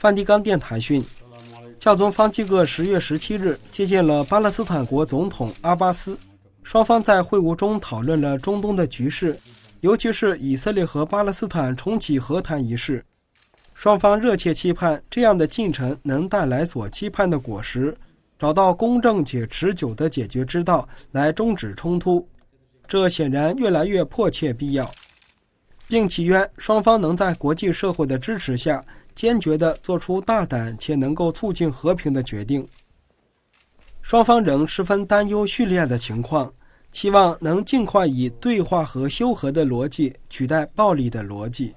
梵蒂冈电台讯，教宗方济各十月十七日接见了巴勒斯坦国总统阿巴斯，双方在会晤中讨论了中东的局势，尤其是以色列和巴勒斯坦重启和谈一事。双方热切期盼这样的进程能带来所期盼的果实，找到公正且持久的解决之道来终止冲突，这显然越来越迫切必要，并祈愿双方能在国际社会的支持下。坚决地做出大胆且能够促进和平的决定。双方仍十分担忧叙利亚的情况，期望能尽快以对话和修和的逻辑取代暴力的逻辑。